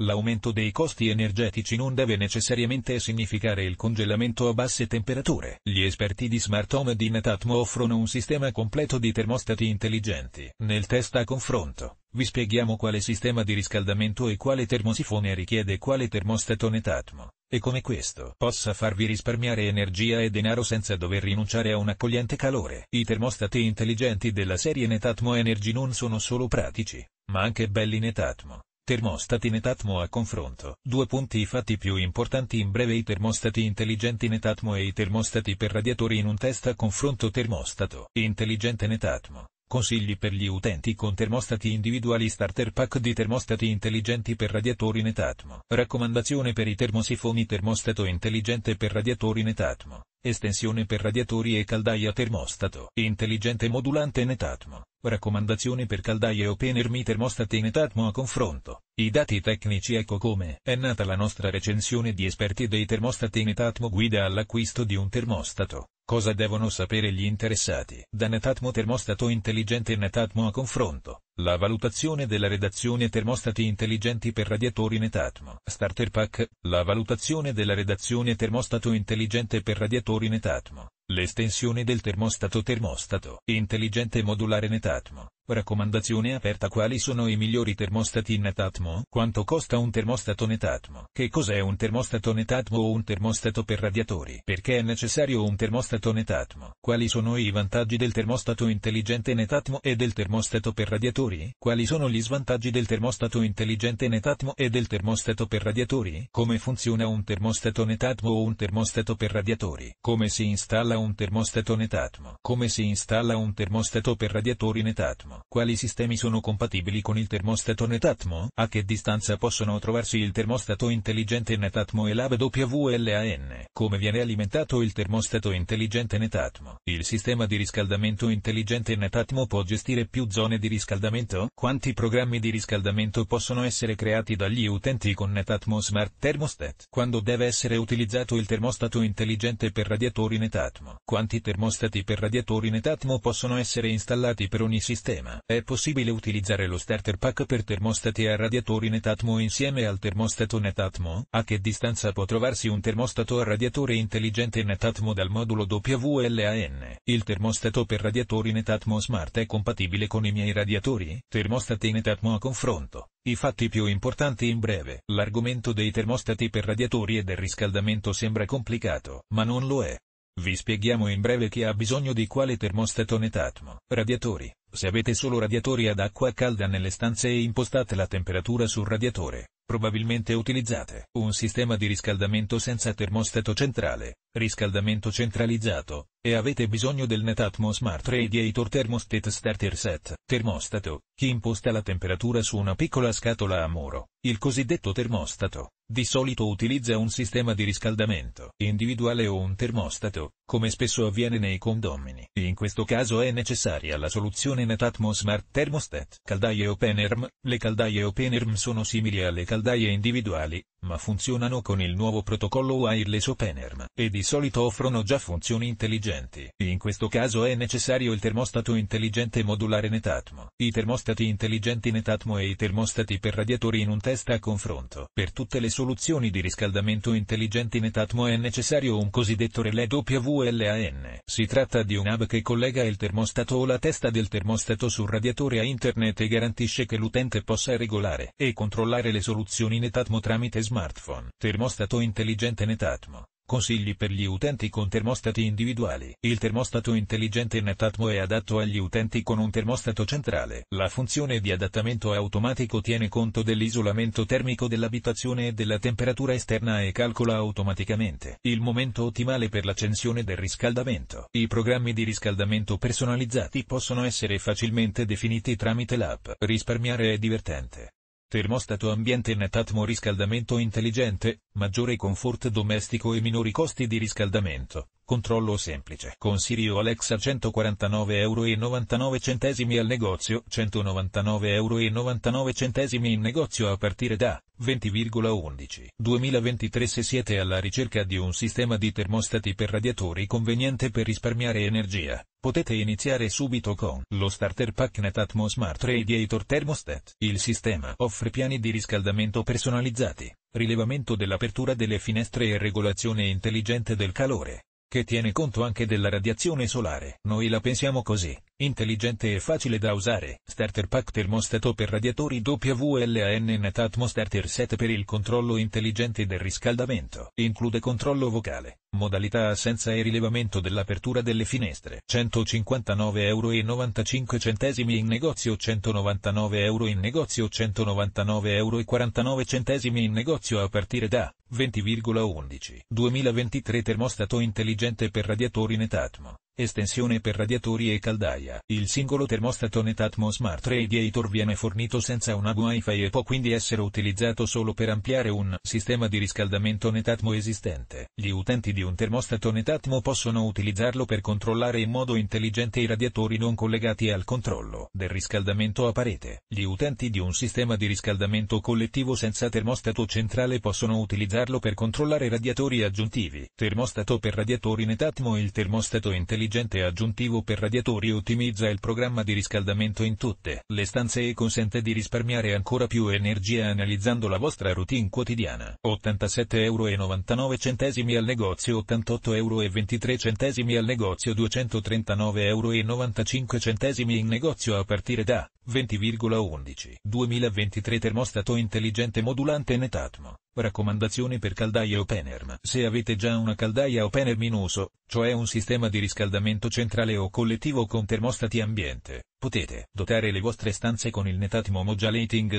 L'aumento dei costi energetici non deve necessariamente significare il congelamento a basse temperature. Gli esperti di Smart Home e di Netatmo offrono un sistema completo di termostati intelligenti. Nel test a confronto, vi spieghiamo quale sistema di riscaldamento e quale termosifone richiede quale termostato Netatmo, e come questo possa farvi risparmiare energia e denaro senza dover rinunciare a un accogliente calore. I termostati intelligenti della serie Netatmo Energy non sono solo pratici, ma anche belli Netatmo Termostati Netatmo a confronto. Due punti i fatti più importanti in breve i termostati intelligenti Netatmo e i termostati per radiatori in un test a confronto termostato. Intelligente Netatmo. Consigli per gli utenti con termostati individuali starter pack di termostati intelligenti per radiatori Netatmo. Raccomandazione per i termosifoni termostato intelligente per radiatori Netatmo estensione per radiatori e caldaia termostato, intelligente modulante Netatmo, raccomandazione per caldaie open ermi termostate Netatmo a confronto, i dati tecnici ecco come è nata la nostra recensione di esperti dei termostati Netatmo guida all'acquisto di un termostato, Cosa devono sapere gli interessati? Da Netatmo termostato intelligente Netatmo a confronto. La valutazione della redazione termostati intelligenti per radiatori Netatmo. Starter pack. La valutazione della redazione termostato intelligente per radiatori Netatmo. L'estensione del termostato termostato intelligente modulare Netatmo. Raccomandazione aperta Quali sono i migliori termostati in Netatmo? Quanto costa un termostato Netatmo? Che cos'è un termostato Netatmo o un termostato per radiatori? Perché è necessario un termostato Netatmo? Quali sono i vantaggi del termostato intelligente Netatmo e del termostato per radiatori? Quali sono gli svantaggi del termostato intelligente Netatmo e del termostato per radiatori? Come funziona un termostato Netatmo o un termostato per radiatori? Come si installa un termostato Netatmo? Come si installa un termostato per radiatori Netatmo? Quali sistemi sono compatibili con il termostato Netatmo? A che distanza possono trovarsi il termostato intelligente Netatmo e l'AB WLAN? Come viene alimentato il termostato intelligente Netatmo? Il sistema di riscaldamento intelligente Netatmo può gestire più zone di riscaldamento? Quanti programmi di riscaldamento possono essere creati dagli utenti con Netatmo Smart Thermostat? Quando deve essere utilizzato il termostato intelligente per radiatori Netatmo? Quanti termostati per radiatori Netatmo possono essere installati per ogni sistema? sistema. È possibile utilizzare lo starter pack per termostati a radiatori Netatmo insieme al termostato Netatmo? A che distanza può trovarsi un termostato a radiatore intelligente Netatmo dal modulo WLAN? Il termostato per radiatori Netatmo Smart è compatibile con i miei radiatori? Termostati Netatmo a confronto. I fatti più importanti in breve. L'argomento dei termostati per radiatori e del riscaldamento sembra complicato, ma non lo è. Vi spieghiamo in breve chi ha bisogno di quale termostato netatmo. Radiatori. Se avete solo radiatori ad acqua calda nelle stanze e impostate la temperatura sul radiatore, probabilmente utilizzate un sistema di riscaldamento senza termostato centrale, riscaldamento centralizzato, e avete bisogno del Netatmo Smart Radiator Thermostat Starter Set, termostato, che imposta la temperatura su una piccola scatola a muro. Il cosiddetto termostato, di solito utilizza un sistema di riscaldamento individuale o un termostato, come spesso avviene nei condomini. In questo caso è necessaria la soluzione Netatmo Smart Thermostat. Caldaie Open Erm Le caldaie Open Erm sono simili alle caldaie individuali, ma funzionano con il nuovo protocollo wireless OpenERM, e di solito offrono già funzioni intelligenti. In questo caso è necessario il termostato intelligente modulare Netatmo, i termostati intelligenti Netatmo e i termostati per radiatori in un test a confronto. Per tutte le soluzioni di riscaldamento intelligenti Netatmo è necessario un cosiddetto relè WLAN. Si tratta di un hub che collega il termostato o la testa del termostato sul radiatore a internet e garantisce che l'utente possa regolare e controllare le soluzioni Netatmo tramite smartphone. Termostato intelligente Netatmo. Consigli per gli utenti con termostati individuali. Il termostato intelligente Netatmo è adatto agli utenti con un termostato centrale. La funzione di adattamento automatico tiene conto dell'isolamento termico dell'abitazione e della temperatura esterna e calcola automaticamente il momento ottimale per l'accensione del riscaldamento. I programmi di riscaldamento personalizzati possono essere facilmente definiti tramite l'app. Risparmiare è divertente termostato ambiente NetAtmo riscaldamento intelligente, maggiore comfort domestico e minori costi di riscaldamento, controllo semplice. Con Sirio Alexa 149,99€ al negozio, 199,99€ in negozio a partire da 20,11. 2023 Se siete alla ricerca di un sistema di termostati per radiatori conveniente per risparmiare energia, potete iniziare subito con lo Starter Pack Netatmo Smart Radiator Thermostat. Il sistema offre piani di riscaldamento personalizzati rilevamento dell'apertura delle finestre e regolazione intelligente del calore, che tiene conto anche della radiazione solare. Noi la pensiamo così, Intelligente e facile da usare, starter pack termostato per radiatori WLAN Netatmo Starter Set per il controllo intelligente del riscaldamento, include controllo vocale, modalità assenza e rilevamento dell'apertura delle finestre, 159,95€ in negozio 199€ in negozio 199,49€ in negozio a partire da 20,11 2023 termostato intelligente per radiatori Netatmo. Estensione per radiatori e caldaia. Il singolo termostato Netatmo Smart Radiator viene fornito senza una Wi-Fi e può quindi essere utilizzato solo per ampliare un sistema di riscaldamento Netatmo esistente. Gli utenti di un termostato Netatmo possono utilizzarlo per controllare in modo intelligente i radiatori non collegati al controllo del riscaldamento a parete. Gli utenti di un sistema di riscaldamento collettivo senza termostato centrale possono utilizzarlo per controllare radiatori aggiuntivi. Termostato per radiatori Netatmo Il termostato intelligente intelligente aggiuntivo per radiatori ottimizza il programma di riscaldamento in tutte le stanze e consente di risparmiare ancora più energia analizzando la vostra routine quotidiana. 87,99 euro al negozio 88,23 euro al negozio 239,95 euro in negozio a partire da 20,11. 2023 termostato intelligente modulante Netatmo. Raccomandazione per caldaie open Se avete già una caldaia open air in uso, cioè un sistema di riscaldamento centrale o collettivo con termostati ambiente, potete dotare le vostre stanze con il Netatmo Moja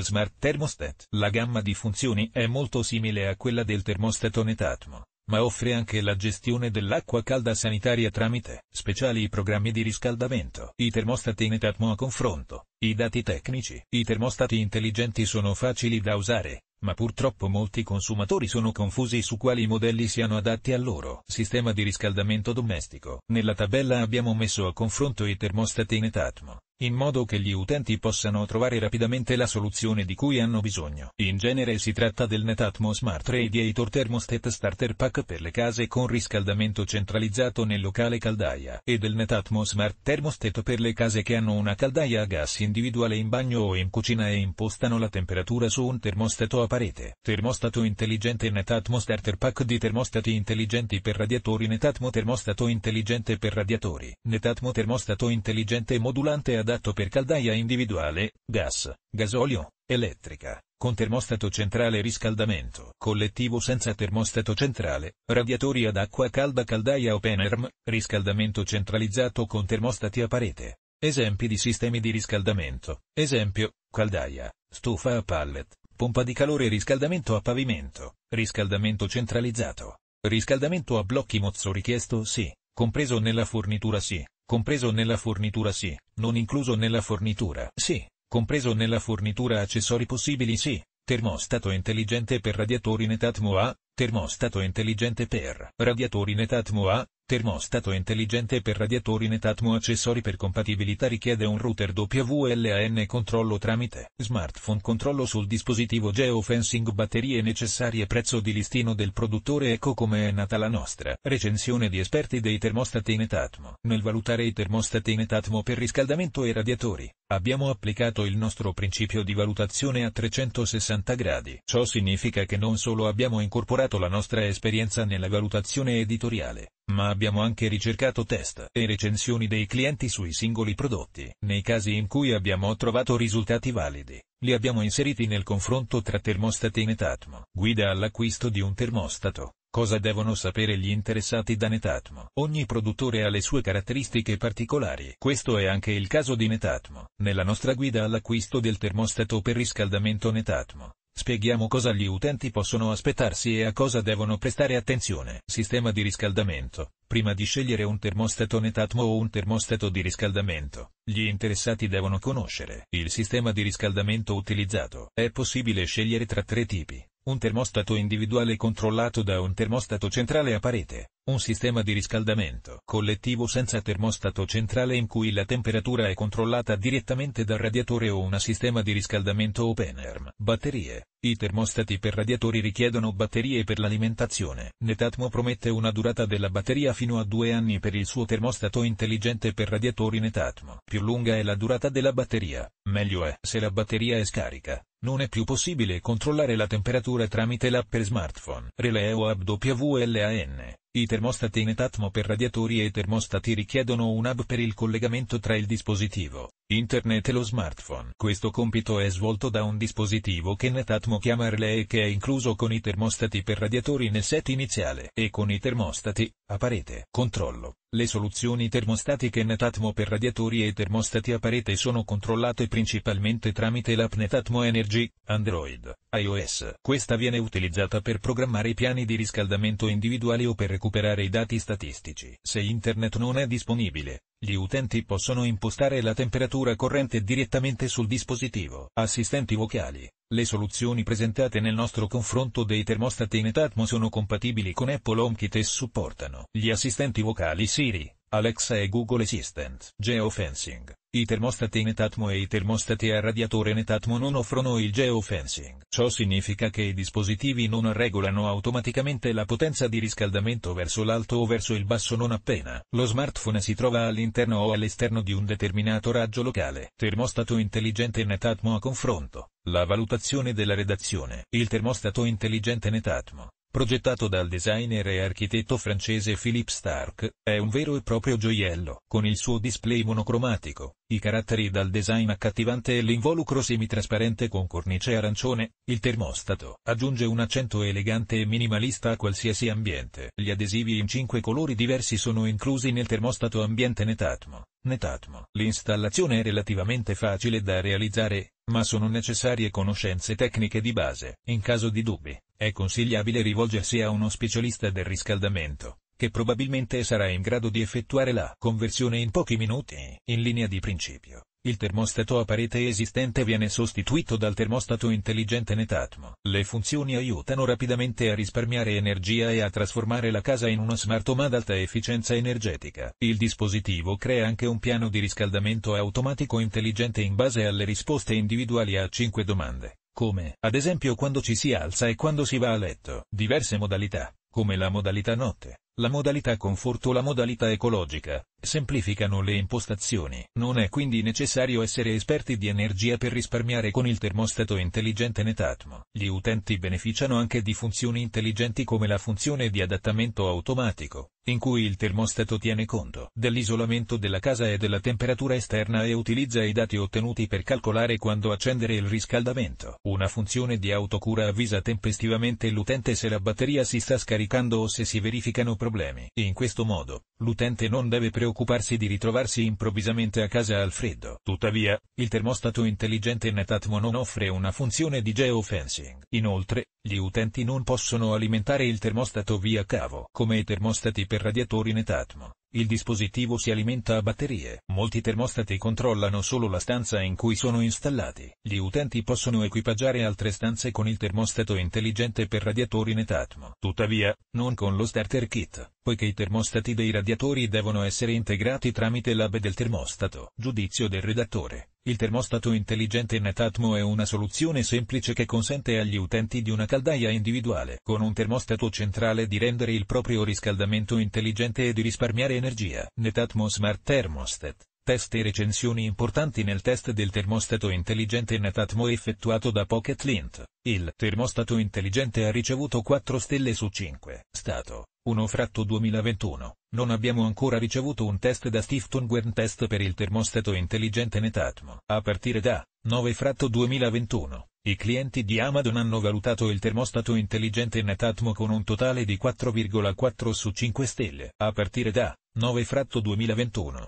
Smart Thermostat. La gamma di funzioni è molto simile a quella del termostato Netatmo, ma offre anche la gestione dell'acqua calda sanitaria tramite speciali programmi di riscaldamento. I termostati Netatmo a confronto. I dati tecnici. I termostati intelligenti sono facili da usare, ma purtroppo molti consumatori sono confusi su quali modelli siano adatti al loro sistema di riscaldamento domestico. Nella tabella abbiamo messo a confronto i termostati in etatmo, in modo che gli utenti possano trovare rapidamente la soluzione di cui hanno bisogno. In genere si tratta del Netatmo Smart Radiator Thermostat Starter Pack per le case con riscaldamento centralizzato nel locale caldaia e del Netatmo Smart Thermostat per le case che hanno una caldaia a gas individuale in bagno o in cucina e impostano la temperatura su un termostato a parete. Termostato intelligente Netatmo Starter Pack di termostati intelligenti per radiatori Netatmo Termostato intelligente per radiatori Netatmo Termostato intelligente modulante ad adatto per caldaia individuale, gas, gasolio, elettrica, con termostato centrale riscaldamento collettivo senza termostato centrale, radiatori ad acqua calda caldaia open erm, riscaldamento centralizzato con termostati a parete. Esempi di sistemi di riscaldamento, esempio, caldaia, stufa a pallet, pompa di calore riscaldamento a pavimento, riscaldamento centralizzato, riscaldamento a blocchi mozzo richiesto sì, compreso nella fornitura sì, compreso nella fornitura sì, non incluso nella fornitura sì, compreso nella fornitura accessori possibili sì, termostato intelligente per radiatori Netatmo A, termostato intelligente per radiatori Netatmo A, termostato intelligente per radiatori Netatmo accessori per compatibilità richiede un router WLAN controllo tramite smartphone controllo sul dispositivo geofencing batterie necessarie prezzo di listino del produttore ecco come è nata la nostra recensione di esperti dei termostati Netatmo nel valutare i termostati Netatmo per riscaldamento e radiatori abbiamo applicato il nostro principio di valutazione a 360 gradi ciò significa che non solo abbiamo incorporato la nostra esperienza nella valutazione editoriale ma abbiamo anche ricercato test e recensioni dei clienti sui singoli prodotti. Nei casi in cui abbiamo trovato risultati validi, li abbiamo inseriti nel confronto tra termostati e Netatmo. Guida all'acquisto di un termostato. Cosa devono sapere gli interessati da Netatmo? Ogni produttore ha le sue caratteristiche particolari. Questo è anche il caso di Netatmo. Nella nostra guida all'acquisto del termostato per riscaldamento Netatmo, Spieghiamo cosa gli utenti possono aspettarsi e a cosa devono prestare attenzione. Sistema di riscaldamento. Prima di scegliere un termostato Netatmo o un termostato di riscaldamento, gli interessati devono conoscere il sistema di riscaldamento utilizzato. È possibile scegliere tra tre tipi. Un termostato individuale controllato da un termostato centrale a parete, un sistema di riscaldamento collettivo senza termostato centrale in cui la temperatura è controllata direttamente dal radiatore o un sistema di riscaldamento open arm. Batterie. I termostati per radiatori richiedono batterie per l'alimentazione. Netatmo promette una durata della batteria fino a due anni per il suo termostato intelligente per radiatori Netatmo. Più lunga è la durata della batteria, meglio è. Se la batteria è scarica, non è più possibile controllare la temperatura tramite l'app per smartphone. Releo o app WLAN. I termostati in etatmo per radiatori e termostati richiedono un'app per il collegamento tra il dispositivo, Internet e lo smartphone. Questo compito è svolto da un dispositivo che Netatmo chiama relay e che è incluso con i termostati per radiatori nel set iniziale e con i termostati, a parete. Controllo. Le soluzioni termostatiche Netatmo per radiatori e termostati a parete sono controllate principalmente tramite l'app Netatmo Energy, Android, iOS. Questa viene utilizzata per programmare i piani di riscaldamento individuali o per recuperare i dati statistici. Se internet non è disponibile, gli utenti possono impostare la temperatura lettura corrente direttamente sul dispositivo. Assistenti vocali. Le soluzioni presentate nel nostro confronto dei termostati in Etatmo sono compatibili con Apple HomeKit e supportano gli assistenti vocali Siri, Alexa e Google Assistant. Geofencing. I termostati Netatmo e i termostati a radiatore Netatmo non offrono il geofencing. Ciò significa che i dispositivi non regolano automaticamente la potenza di riscaldamento verso l'alto o verso il basso non appena lo smartphone si trova all'interno o all'esterno di un determinato raggio locale. Termostato intelligente Netatmo a confronto. La valutazione della redazione. Il termostato intelligente Netatmo progettato dal designer e architetto francese Philippe Stark, è un vero e proprio gioiello, con il suo display monocromatico, i caratteri dal design accattivante e l'involucro semitrasparente con cornice arancione, il termostato aggiunge un accento elegante e minimalista a qualsiasi ambiente. Gli adesivi in cinque colori diversi sono inclusi nel termostato ambiente Netatmo. Netatmo. L'installazione è relativamente facile da realizzare, ma sono necessarie conoscenze tecniche di base. In caso di dubbi, è consigliabile rivolgersi a uno specialista del riscaldamento, che probabilmente sarà in grado di effettuare la conversione in pochi minuti. In linea di principio, il termostato a parete esistente viene sostituito dal termostato intelligente Netatmo. Le funzioni aiutano rapidamente a risparmiare energia e a trasformare la casa in uno smart home ad alta efficienza energetica. Il dispositivo crea anche un piano di riscaldamento automatico intelligente in base alle risposte individuali a 5 domande come, ad esempio quando ci si alza e quando si va a letto, diverse modalità, come la modalità notte, la modalità conforto o la modalità ecologica, semplificano le impostazioni. Non è quindi necessario essere esperti di energia per risparmiare con il termostato intelligente Netatmo. Gli utenti beneficiano anche di funzioni intelligenti come la funzione di adattamento automatico, in cui il termostato tiene conto dell'isolamento della casa e della temperatura esterna e utilizza i dati ottenuti per calcolare quando accendere il riscaldamento. Una funzione di autocura avvisa tempestivamente l'utente se la batteria si sta scaricando o se si verificano problemi. In questo modo, l'utente non deve preoccuparsi preoccuparsi di ritrovarsi improvvisamente a casa al freddo. Tuttavia, il termostato intelligente Netatmo non offre una funzione di geofencing. Inoltre, gli utenti non possono alimentare il termostato via cavo come i termostati per radiatori Netatmo. Il dispositivo si alimenta a batterie. Molti termostati controllano solo la stanza in cui sono installati. Gli utenti possono equipaggiare altre stanze con il termostato intelligente per radiatori Netatmo. Tuttavia, non con lo starter kit, poiché i termostati dei radiatori devono essere integrati tramite l'hub del termostato. Giudizio del redattore. Il termostato intelligente Netatmo è una soluzione semplice che consente agli utenti di una caldaia individuale con un termostato centrale di rendere il proprio riscaldamento intelligente e di risparmiare energia. Netatmo Smart Thermostat Test e recensioni importanti nel test del termostato intelligente Netatmo effettuato da Pocket Lint. Il termostato intelligente ha ricevuto 4 stelle su 5. Stato 1 fratto 2021. Non abbiamo ancora ricevuto un test da Stifton Wern Test per il termostato intelligente Netatmo. A partire da 9 fratto 2021. I clienti di Amazon hanno valutato il termostato intelligente Netatmo con un totale di 4,4 su 5 stelle. A partire da 9 fratto 2021,